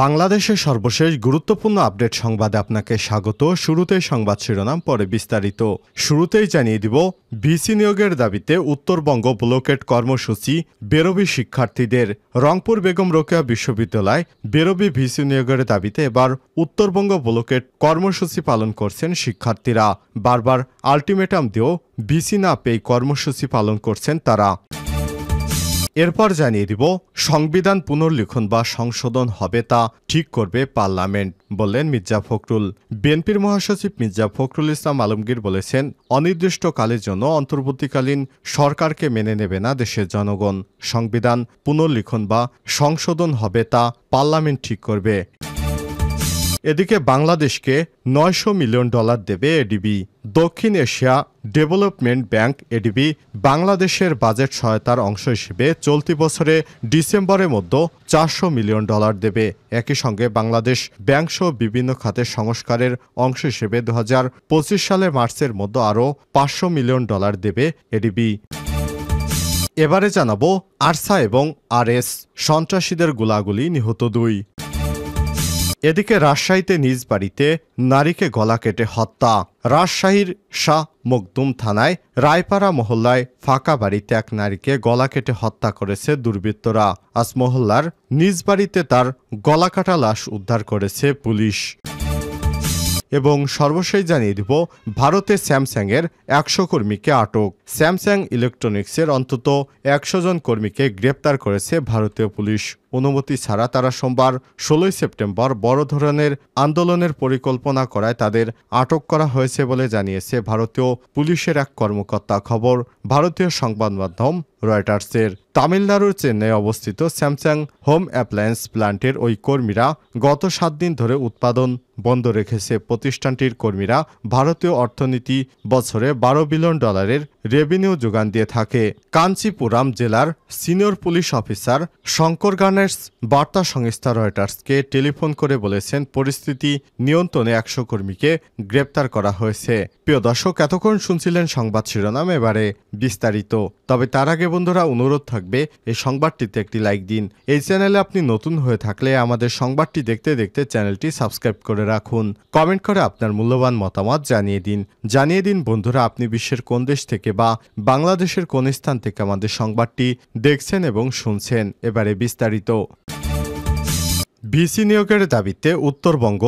বাংলাদেশের সর্বশেষ গুরুত্বপূর্ণ আপডেট সংবাদে আপনাকে স্বাগত শুরুতে সংবাদ শিরোনাম পরে বিস্তারিত শুরুতেই জানিয়ে দিব বিসি নিয়োগের দাবিতে উত্তরবঙ্গ ব্লকেট কর্মসূচি বেরবি শিক্ষার্থীদের রংপুর বেগম রোকেয়া বিশ্ববিদ্যালয় বেরবি ভিসি নিয়োগের দাবিতে এবার উত্তরবঙ্গ ব্লকেট কর্মসূচি পালন করছেন শিক্ষার্থীরা বারবার আলটিমেটাম দিয়েও বিসি না পেয়ে কর্মসূচি পালন করছেন তারা এরপর জানিয়ে দিব সংবিধান পুনর্লিখন বা সংশোধন হবে তা ঠিক করবে পার্লামেন্ট বললেন মির্জা ফখরুল বিএনপির মহাসচিব মির্জা ফখরুল ইসলাম আলমগীর বলেছেন অনির্দিষ্টকালের জন্য অন্তর্বর্তীকালীন সরকারকে মেনে নেবে না দেশের জনগণ সংবিধান পুনর্লিখন বা সংশোধন হবে তা পার্লামেন্ট ঠিক করবে এদিকে বাংলাদেশকে নয়শো মিলিয়ন ডলার দেবে এডিবি দক্ষিণ এশিয়া ডেভেলপমেন্ট ব্যাংক এডিবি বাংলাদেশের বাজেট সহায়তার অংশ হিসেবে চলতি বছরে ডিসেম্বরের মধ্যে চারশো মিলিয়ন ডলার দেবে একই সঙ্গে বাংলাদেশ ব্যাংকসহ বিভিন্ন খাতের সংস্কারের অংশ হিসেবে দু হাজার পঁচিশ সালের মার্চের মধ্যে আরও পাঁচশো মিলিয়ন ডলার দেবে এডিবি এবারে জানাবো আরসা এবং আরএস সন্ত্রাসীদের গোলাগুলি নিহত দুই এদিকে রাজশাহীতে নিজ বাড়িতে নারীকে গলা কেটে হত্যা রাজশাহীর শাহ মকদুম থানায় রায়পাড়া মহল্লায় ফাঁকা বাড়িতে এক নারীকে গলা কেটে হত্যা করেছে দুর্বৃত্তরা আজ মহল্লার নিজ বাড়িতে তার গলা কাটা লাশ উদ্ধার করেছে পুলিশ এবং সর্বশেষ জানিয়ে দিব ভারতে স্যামসাংয়ের একশো কর্মীকে আটক স্যামসাং ইলেকট্রনিক্সের অন্তত একশো জন কর্মীকে গ্রেপ্তার করেছে ভারতীয় পুলিশ অনুমতি ছাড়া তারা সোমবার ষোলোই সেপ্টেম্বর বড় ধরনের আন্দোলনের পরিকল্পনা করায় তাদের আটক করা হয়েছে বলে জানিয়েছে ভারতীয় পুলিশের এক কর্মকর্তা খবর ভারতীয় সংবাদ মাধ্যম রয়টার্সের তামিলনাড়ুর চেন্নাই অবস্থিত স্যামসাং হোম অ্যাপ্লায়েন্স প্ল্যান্টের ওই কর্মীরা গত সাত দিন ধরে উৎপাদন বন্ধ রেখেছে প্রতিষ্ঠানটির কর্মীরা ভারতীয় অর্থনীতি বছরে বারো বিলিয়ন ডলারের রেভিনিউ যোগান দিয়ে থাকে কাঞ্চিপুরাম জেলার সিনিয়র পুলিশ অফিসার শঙ্কর গার্নেস বার্তা সংস্থা রয়টার্সকে টেলিফোন করে বলেছেন পরিস্থিতি নিয়ন্ত্রণে একশো কর্মীকে গ্রেপ্তার করা হয়েছে প্রিয় দর্শক এতক্ষণ শুনছিলেন সংবাদ শিরোনাম এবারে বিস্তারিত তবে তার আগে বন্ধুরা অনুরোধ থাকবে এই সংবাদটিতে একটি লাইক দিন এই চ্যানেলে আপনি নতুন হয়ে থাকলে আমাদের সংবাদটি দেখতে দেখতে চ্যানেলটি সাবস্ক্রাইব করে রাখুন কমেন্ট করে আপনার মূল্যবান মতামত জানিয়ে দিন জানিয়ে দিন বন্ধুরা আপনি বিশ্বের কোন দেশ থেকে বা বাংলাদেশের কোন স্থান থেকে আমাদের সংবাদটি দেখছেন এবং শুনছেন এবারে বিস্তারিত বিসি নিয়োগের দাবিতে উত্তরবঙ্গ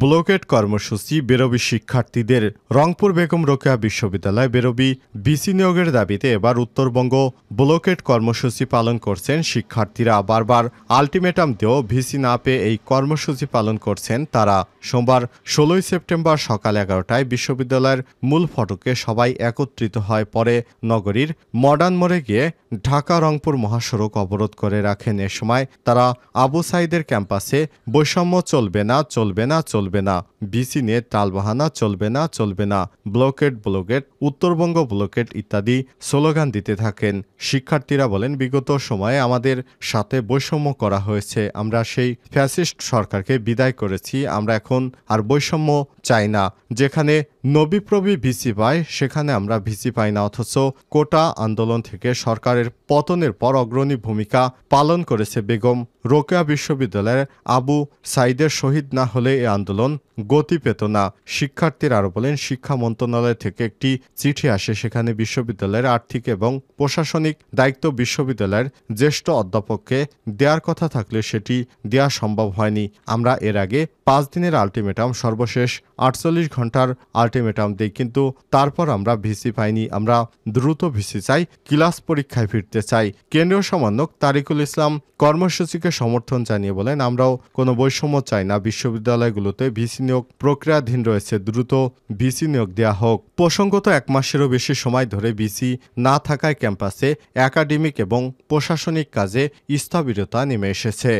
ব্লকেট কর্মসূচি বেরবি শিক্ষার্থীদের রংপুর বেগম রোকেয়া বিশ্ববিদ্যালয় বেরোবি বিসি নিয়োগের দাবিতে এবার উত্তরবঙ্গ ব্লকেট কর্মসূচি পালন করছেন শিক্ষার্থীরা বারবার আলটিমেটাম দিয়েও ভিসি না পেয়ে এই কর্মসূচি পালন করছেন তারা সোমবার ষোলোই সেপ্টেম্বর সকাল এগারোটায় বিশ্ববিদ্যালয়ের মূল ফটকে সবাই একত্রিত হয় পরে নগরীর মডার্ন মোড়ে গিয়ে ঢাকা রংপুর মহাসড়ক অবরোধ করে রাখেন এ সময় তারা আবু সাইদের ক্যাম্পাস আছে বৈষম্য চলবে না চলবে না চলবে না বিসি নিয়ে টালবাহানা চলবে না চলবে না ব্লকেট ব্লকেট উত্তরবঙ্গ ব্লকেট ইত্যাদি স্লোগান দিতে থাকেন শিক্ষার্থীরা বলেন বিগত সময়ে আমাদের সাথে বৈষম্য করা হয়েছে আমরা সেই ফ্যাসিস্ট সরকারকে বিদায় করেছি আমরা এখন আর বৈষম্য চাই না যেখানে নবীপ্রবি ভিসি পায় সেখানে আমরা ভিসি পাই না অথচ কোটা আন্দোলন থেকে সরকারের পতনের পর অগ্রণী ভূমিকা পালন করেছে বেগম রোকেয়া বিশ্ববিদ্যালয়ের আবু সাইদের শহীদ না হলে এ আন্দোলন গতি পেত না শিক্ষার্থীরা আরও বলেন শিক্ষা মন্ত্রণালয় থেকে একটি চিঠি আসে সেখানে বিশ্ববিদ্যালয়ের আর্থিক এবং প্রশাসনিক দায়িত্ব বিশ্ববিদ্যালয়ের জ্যেষ্ঠ অধ্যাপককে দেওয়ার কথা থাকলে সেটি দেওয়া সম্ভব হয়নি আমরা এর আগে পাঁচ দিনের আলটিমেটাম সর্বশেষ আটচল্লিশ ঘন্টার আলটিমেটাম আলটিমেটাম দিই কিন্তু তারপর আমরা ভিসি পাইনি আমরা দ্রুত ভিসি চাই ক্লাস পরীক্ষায় ফিরতে চাই কেন্দ্রীয় সমন্বয়ক তারিকুল ইসলাম কর্মসূচিকে সমর্থন জানিয়ে বলেন আমরাও কোনো বৈষম্য চাই না বিশ্ববিদ্যালয়গুলোতে ভিসি নিয়োগ প্রক্রিয়াধীন রয়েছে দ্রুত ভিসি নিয়োগ দেওয়া হোক প্রসঙ্গত এক মাসেরও বেশি সময় ধরে ভিসি না থাকায় ক্যাম্পাসে একাডেমিক এবং প্রশাসনিক কাজে স্থবিরতা নেমে এসেছে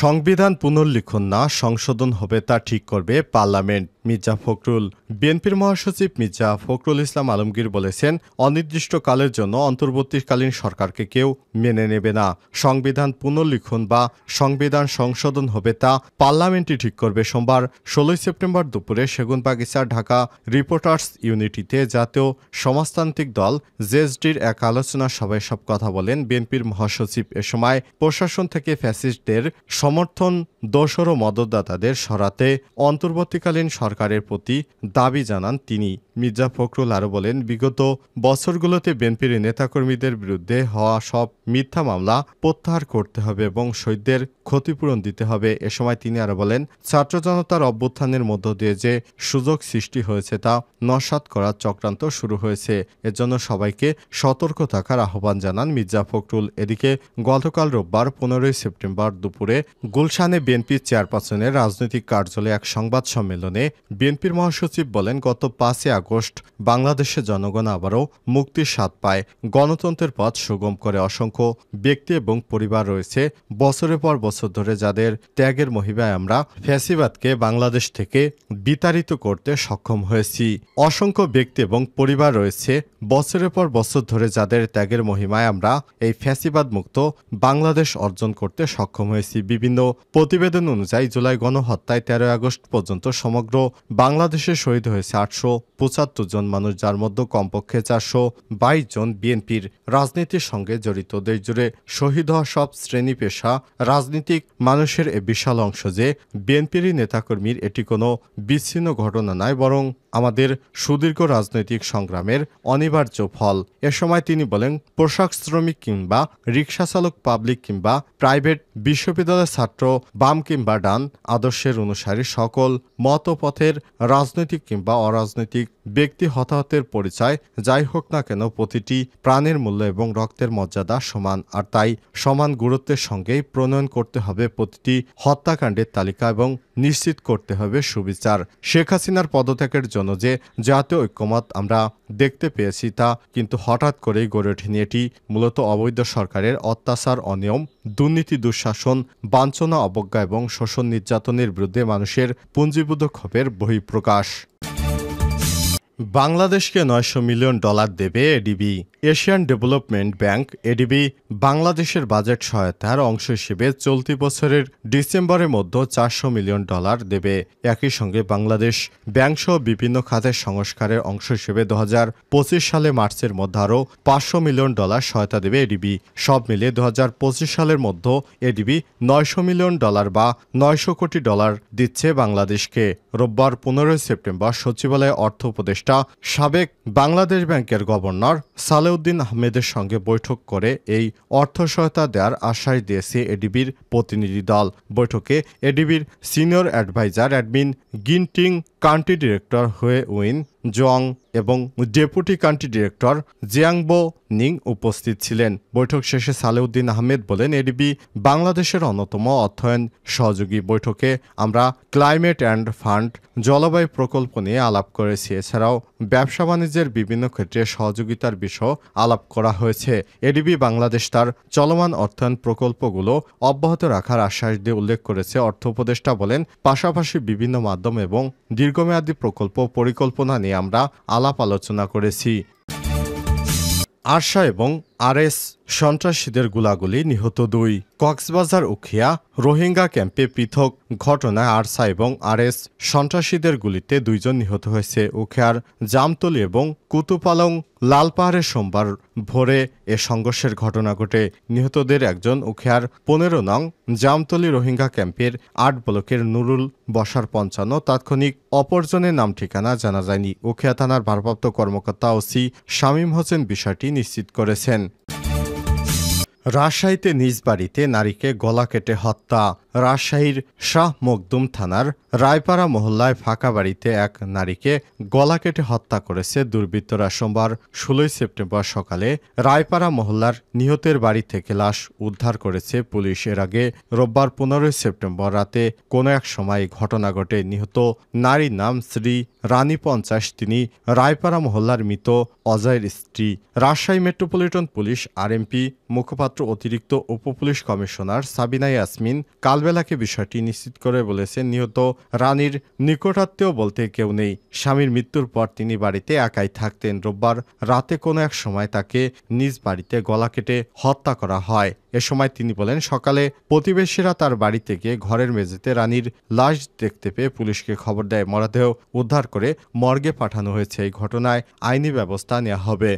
সংবিধান পুনর্লিখন না সংশোধন হবে তা ঠিক করবে পার্লামেন্ট মির্জা ফখরুল বিএনপির মহাসচিব মির্জা ফখরুল ইসলাম আলমগীর বলেছেন অনির্দিষ্টকালের জন্য অন্তর্বর্তীকালীন সরকারকে কেউ মেনে নেবে না সংবিধান পুনর্লিখন বা সংবিধান সংশোধন হবে তা পার্লামেন্টই ঠিক করবে সোমবার ষোলোই সেপ্টেম্বর দুপুরে সেগুনবাগিচা ঢাকা রিপোর্টার্স ইউনিটিতে জাতীয় সমাজতান্ত্রিক দল জেএসডির এক আলোচনা সভায় সব কথা বলেন বিএনপির মহাসচিব এ সময় প্রশাসন থেকে ফ্যাসিস্টদের সমর্থন দোসর মদতদাতাদের সরাতে অন্তর্বর্তীকালীন সরকারের প্রতি দাবি জানান তিনি মির্জা ফখরুল আরও বলেন বিগত বছরগুলোতে বিএনপির নেতাকর্মীদের বিরুদ্ধে হওয়া সব মিথ্যা মামলা প্রত্যাহার করতে হবে এবং শহীদদের ক্ষতিপূরণ দিতে হবে এ সময় তিনি আরও বলেন ছাত্র জনতার অভ্যুত্থানের মধ্য দিয়ে যে সুযোগ সৃষ্টি হয়েছে তা নস্বাত করার চক্রান্ত শুরু হয়েছে এর জন্য সবাইকে সতর্ক থাকার আহ্বান জানান মির্জা ফখরুল এদিকে গতকাল রোববার পনেরোই সেপ্টেম্বর দুপুরে গুলশানে বিএনপির চেয়ারপারসনের রাজনৈতিক কার্যালয়ে এক সংবাদ সম্মেলনে বিএনপির মহাসচিব বলেন গত পাঁচই আগস্ট আগস্ট বাংলাদেশের জনগণ আবারও মুক্তির স্বাদ পায় গণতন্ত্রের পথ সুগম করে অসংখ্য ব্যক্তি এবং পরিবার রয়েছে বছরের পর বছর ধরে যাদের ত্যাগের মহিমায় আমরা ফ্যাসিবাদকে বাংলাদেশ থেকে বিতাড়িত করতে সক্ষম হয়েছি অসংখ্য ব্যক্তি এবং পরিবার রয়েছে বছরের পর বছর ধরে যাদের ত্যাগের মহিমায় আমরা এই ফ্যাসিবাদ মুক্ত বাংলাদেশ অর্জন করতে সক্ষম হয়েছি বিভিন্ন প্রতিবেদন অনুযায়ী জুলাই গণহত্যায় তেরোই আগস্ট পর্যন্ত সমগ্র বাংলাদেশে শহীদ হয়েছে আটশো পঁচাত্তর জন মানুষ যার মধ্যে কমপক্ষে চারশো বাইশ জন বিএনপির রাজনীতির সঙ্গে জড়িত দেশ জুড়ে শহীদ হওয়া সব শ্রেণী পেশা রাজনীতিক মানুষের এ বিশাল অংশ যে বিএনপিরই নেতাকর্মীর এটি কোনো বিচ্ছিন্ন ঘটনা নয় বরং আমাদের সুদীর্ঘ রাজনৈতিক সংগ্রামের অনিবার্য ফল এ সময় তিনি বলেন পোশাক শ্রমিক কিংবা রিক্সা চালক পাবলিক কিংবা প্রাইভেট বিশ্ববিদ্যালয়ের ছাত্র বাম কিংবা ডান আদর্শের অনুসারী সকল মতপথের রাজনৈতিক কিংবা অরাজনৈতিক ব্যক্তি হতাহতের পরিচয় যাই হোক না কেন প্রতিটি প্রাণের মূল্য এবং রক্তের মর্যাদা সমান আর তাই সমান গুরুত্বের সঙ্গেই প্রণয়ন করতে হবে প্রতিটি হত্যাকাণ্ডের তালিকা এবং নিশ্চিত করতে হবে সুবিচার শেখ হাসিনার পদত্যাগের জন্য যে জাতীয় ঐক্যমত আমরা দেখতে পেয়েছি তা কিন্তু হঠাৎ করেই গড়ে ওঠেনি এটি মূলত অবৈধ সরকারের অত্যাচার অনিয়ম দুর্নীতি দুঃশাসন বাঞ্ছনা অবজ্ঞা এবং শোষণ নির্যাতনের বিরুদ্ধে মানুষের পুঞ্জীভূত ক্ষোভের বহিঃপ্রকাশ বাংলাদেশকে নয়শো মিলিয়ন ডলার দেবে ADB Asian development bank ADB বাংলাদেশের বাজেট সহায়তার অংশ হিসেবে চলতি বছরের ডিসেম্বরের মধ্যে চারশো মিলিয়ন ডলার দেবে একই সঙ্গে বাংলাদেশ ব্যাংকসহ বিভিন্ন খাতের সংস্কারের অংশ হিসেবে দু সালে মার্চের মধ্যে আরও পাঁচশো মিলিয়ন ডলার সহায়তা দেবে এডিবি সব মিলিয়ে দু সালের মধ্যে এডিবি নয়শো মিলিয়ন ডলার বা নয়শো কোটি ডলার দিচ্ছে বাংলাদেশকে রোববার পনেরোই সেপ্টেম্বর সচিবালয়ে অর্থ উপদেষ্টা সাবেক বাংলাদেশ ব্যাংকের গভর্নর সাল সালেউদ্দিন আহমেদের সঙ্গে বৈঠক করে এই অর্থ সহায়তা দেওয়ার আশ্বাস দিয়েছে এডিবির প্রতিনিধি দল বৈঠকে এডিবির senior adviser Edimon Ginting country director Hoe Yun Jeong এবং deputy country director Jiangbo Ning উপস্থিত ছিলেন বৈঠক শেষে সালেউদ্দিন আহমেদ বলেন এডিবি বাংলাদেশের অন্যতম অর্থায়ন সহযোগী বৈঠকে আমরা ক্লাইমেট অ্যান্ড ফান্ড জলবায়ু প্রকল্প নিয়ে আলাপ করেছি এছাড়াও ব্যবসা বাণিজ্যের বিভিন্ন ক্ষেত্রে সহযোগিতার বিষয় আলাপ করা হয়েছে এডিবি বাংলাদেশ তার চলমান অর্থায়ন প্রকল্পগুলো অব্যাহত রাখার আশ্বাস দিয়ে উল্লেখ করেছে অর্থ উপদেষ্টা বলেন পাশাপাশি বিভিন্ন মাধ্যম এবং দীর্ঘ দীর্ঘমেয়াদী প্রকল্প পরিকল্পনা নিয়ে আমরা আলাপ আলোচনা করেছি আশা এবং আরএস সন্ত্রাসীদের গুলাগুলি নিহত দুই কক্সবাজার উখিয়া রোহিঙ্গা ক্যাম্পে পৃথক ঘটনায় আরসা এবং আরএস সন্ত্রাসীদের গুলিতে দুইজন নিহত হয়েছে উখিয়ার জামতলি এবং কুতুপালং লালপাহাড়ে সোমবার ভোরে এ সংঘর্ষের ঘটনা ঘটে নিহতদের একজন উখিয়ার পনেরো নং জামতলি রোহিঙ্গা ক্যাম্পের আট ব্লকের নুরুল বসার পঞ্চান্ন তাৎক্ষণিক অপরজনের নাম ঠিকানা জানা যায়নি উখিয়া থানার ভারপ্রাপ্ত কর্মকর্তা ওসি শামীম হোসেন বিষয়টি নিশ্চিত করেছেন রাজশাহীতে নিজ বাড়িতে নারীকে গলা কেটে হত্যা রাজশাহীর শাহ মকদুম থানার রায়পাড়া মহল্লায় ফাঁকা বাড়িতে এক নারীকে গলা কেটে হত্যা করেছে দুর্বৃত্তরা সোমবার ষোলোই সেপ্টেম্বর সকালে রায়পাড়া মহল্লার নিহতের বাড়ি থেকে লাশ উদ্ধার করেছে পুলিশ এর আগে রোববার পনেরোই সেপ্টেম্বর রাতে কোনো এক সময় ঘটনা ঘটে নিহত নারীর নাম শ্রী রানী পঞ্চাশ তিনি রায়পাড়া মহল্লার মৃত অজয়ের স্ত্রী রাজশাহী মেট্রোপলিটন পুলিশ আরএমপি মুখপাত্র মুখপাত্র অতিরিক্ত পুলিশ কমিশনার সাবিনা ইয়াসমিন কালবেলাকে বিষয়টি নিশ্চিত করে বলেছেন নিহত রানীর নিকটাত্মীয় বলতে কেউ নেই স্বামীর মৃত্যুর পর তিনি বাড়িতে একাই থাকতেন রোববার রাতে কোনো এক সময় তাকে নিজ বাড়িতে গলা কেটে হত্যা করা হয় এ সময় তিনি বলেন সকালে প্রতিবেশীরা তার বাড়িতে গিয়ে ঘরের মেঝেতে রানীর লাশ দেখতে পেয়ে পুলিশকে খবর দেয় মরদেহ উদ্ধার করে মর্গে পাঠানো হয়েছে এই ঘটনায় আইনি ব্যবস্থা নেওয়া হবে